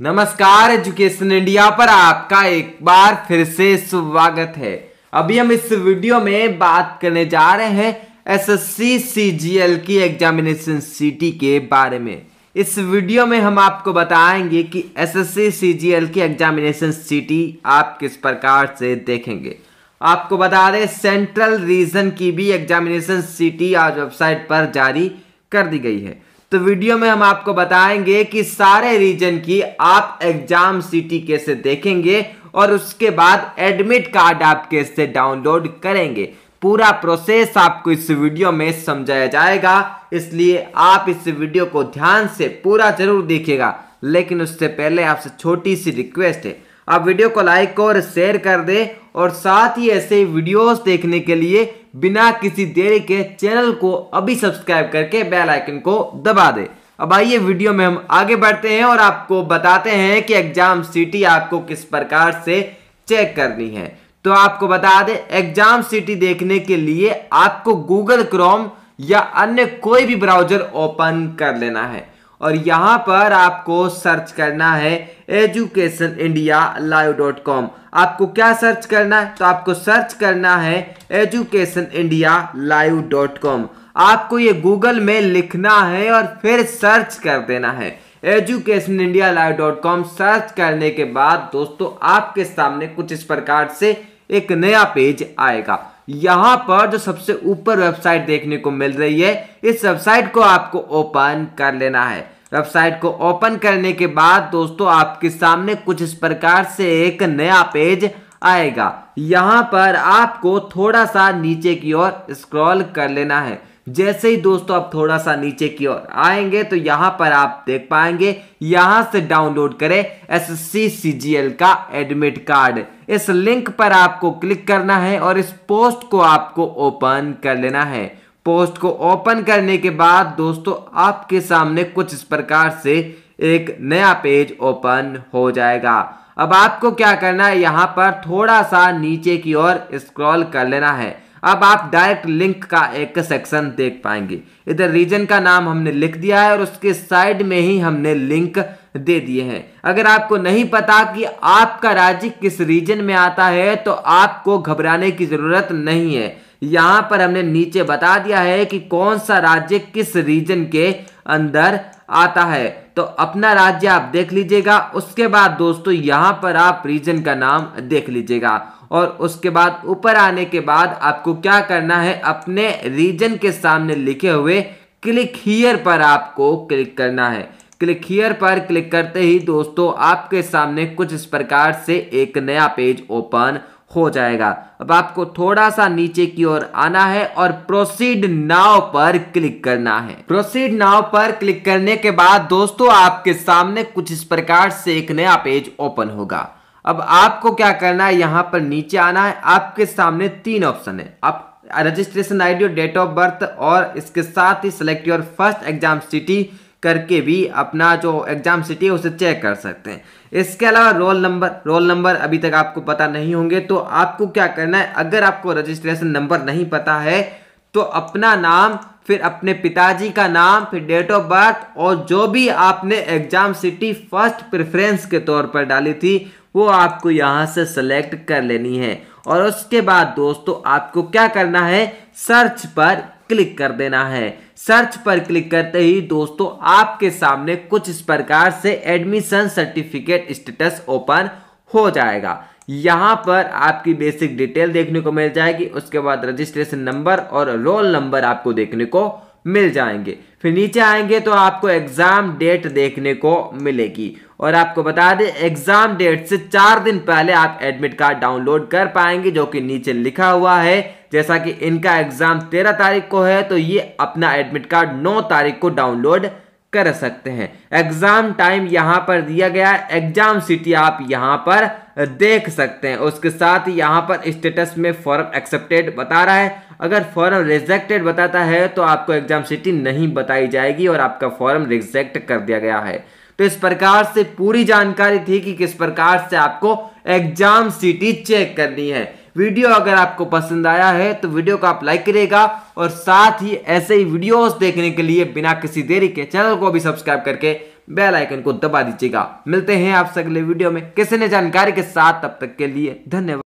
नमस्कार education India पर आपका एक बार फिर से स्वागत है अभी हम इस वीडियो में बात करने जा रहे हैं एसएससी सीजीएल की एग्जामिनेशन सीटी के बारे में इस वीडियो में हम आपको बताएंगे कि एसएससी सीजीएल की एग्जामिनेशन सीटी आप किस प्रकार से देखेंगे आपको बता दें सेंट्रल रीजन की भी एग्जामिनेशन सीटी आज वेबसाइट पर जारी कर दी गई है तो वीडियो में हम आपको बताएंगे कि सारे रीजन की आप एग्जाम सिटी कैसे देखेंगे और उसके बाद एडमिट कार्ड आप कैसे डाउनलोड करेंगे पूरा प्रोसेस आपको इस वीडियो में समझाया जाएगा इसलिए आप इस वीडियो को ध्यान से पूरा जरूर देखिएगा लेकिन उससे पहले आपसे छोटी सी रिक्वेस्ट है आप वीडियो को लाइक और शेयर कर दें और साथ ही ऐसे वीडियोस देखने के लिए बिना किसी देरी के चैनल को अभी सब्सक्राइब करके बेल आइकन को दबा दें अब आइए वीडियो में हम आगे बढ़ते हैं और आपको बताते हैं कि एग्जाम सिटी आपको किस प्रकार से चेक करनी है तो आपको बता दें एग्जाम सिटी देखने के लिए आपको गूगल क्रोम या अन्य कोई भी ब्राउजर ओपन कर लेना है और यहाँ पर आपको सर्च करना है education India live dot com आपको क्या सर्च करना है तो आपको सर्च करना है education India live dot com आपको ये गूगल में लिखना है और फिर सर्च कर देना है education India live dot com search करने के बाद दोस्तों आपके सामने कुछ इस प्रकार से एक नया पेज आएगा यहाँ पर जो सबसे ऊपर वेबसाइट देखने को मिल रही है इस वेबसाइट को आपको ओपन कर लेना है वेबसाइट को ओपन करने के बाद दोस्तों आपके सामने कुछ इस प्रकार से एक नया पेज आएगा यहाँ पर आपको थोड़ा सा नीचे की ओर स्क्रॉल कर लेना है जैसे ही दोस्तों आप थोड़ा सा नीचे की ओर आएंगे तो यहां पर आप देख पाएंगे यहां से डाउनलोड करें एस सी का एडमिट कार्ड इस लिंक पर आपको क्लिक करना है और इस पोस्ट को आपको ओपन कर लेना है पोस्ट को ओपन करने के बाद दोस्तों आपके सामने कुछ इस प्रकार से एक नया पेज ओपन हो जाएगा अब आपको क्या करना है यहाँ पर थोड़ा सा नीचे की ओर स्क्रॉल कर लेना है अब आप डायरेक्ट लिंक का एक सेक्शन देख पाएंगे इधर रीजन का नाम हमने लिख दिया है और उसके साइड में ही हमने लिंक दे दिए हैं अगर आपको नहीं पता कि आपका राज्य किस रीजन में आता है तो आपको घबराने की ज़रूरत नहीं है यहाँ पर हमने नीचे बता दिया है कि कौन सा राज्य किस रीजन के अंदर आता है तो अपना राज्य आप देख लीजिएगा उसके बाद दोस्तों यहाँ पर आप रीजन का नाम देख लीजिएगा और उसके बाद ऊपर आने के बाद आपको क्या करना है अपने रीजन के सामने लिखे हुए क्लिक हियर पर आपको क्लिक करना है क्लिक हियर पर क्लिक करते ही दोस्तों आपके सामने कुछ इस प्रकार से एक नया पेज ओपन हो जाएगा अब आपको थोड़ा सा नीचे की ओर आना है और प्रोसीड नाव पर क्लिक करना है प्रोसीड नाव पर क्लिक करने के बाद दोस्तों आपके सामने कुछ इस प्रकार से एक नया पेज ओपन होगा अब आपको क्या करना है यहाँ पर नीचे आना है आपके सामने तीन ऑप्शन है आप registration ID date of birth और इसके साथ ही select your first exam city करके भी अपना जो एग्ज़ाम सिटी है उसे चेक कर सकते हैं इसके अलावा रोल नंबर रोल नंबर अभी तक आपको पता नहीं होंगे तो आपको क्या करना है अगर आपको रजिस्ट्रेशन नंबर नहीं पता है तो अपना नाम फिर अपने पिताजी का नाम फिर डेट ऑफ बर्थ और जो भी आपने एग्जाम सिटी फर्स्ट प्रेफरेंस के तौर पर डाली थी वो आपको यहाँ से सेलेक्ट कर लेनी है और उसके बाद दोस्तों आपको क्या करना है सर्च पर क्लिक कर देना है सर्च पर क्लिक करते ही दोस्तों आपके सामने कुछ इस प्रकार से एडमिशन सर्टिफिकेट स्टेटस ओपन हो जाएगा यहाँ पर आपकी बेसिक डिटेल देखने को मिल जाएगी उसके बाद रजिस्ट्रेशन नंबर और रोल नंबर आपको देखने को मिल जाएंगे फिर नीचे आएंगे तो आपको एग्ज़ाम डेट देखने को मिलेगी और आपको बता दें एग्ज़ाम डेट से चार दिन पहले आप एडमिट कार्ड डाउनलोड कर पाएंगे जो कि नीचे लिखा हुआ है जैसा कि इनका एग्ज़ाम तेरह तारीख को है तो ये अपना एडमिट कार्ड नौ तारीख को डाउनलोड कर सकते हैं एग्ज़ाम टाइम यहां पर दिया गया है एग्ज़ाम सिटी आप यहाँ पर देख सकते हैं उसके साथ ही यहाँ पर स्टेटस में फॉर्म एक्सेप्टेड बता रहा है अगर फॉर्म रिजेक्टेड बताता है तो आपको एग्ज़ाम सिटी नहीं बताई जाएगी और आपका फॉर्म रिजेक्ट कर दिया गया है तो इस प्रकार से पूरी जानकारी थी कि किस प्रकार से आपको एग्ज़ाम सिटी चेक करनी है वीडियो अगर आपको पसंद आया है तो वीडियो को आप लाइक करिएगा और साथ ही ऐसे ही वीडियोस देखने के लिए बिना किसी देरी के चैनल को भी सब्सक्राइब करके बेल आइकन को दबा दीजिएगा मिलते हैं आपसे अगले वीडियो में किसी ने जानकारी के साथ तब तक के लिए धन्यवाद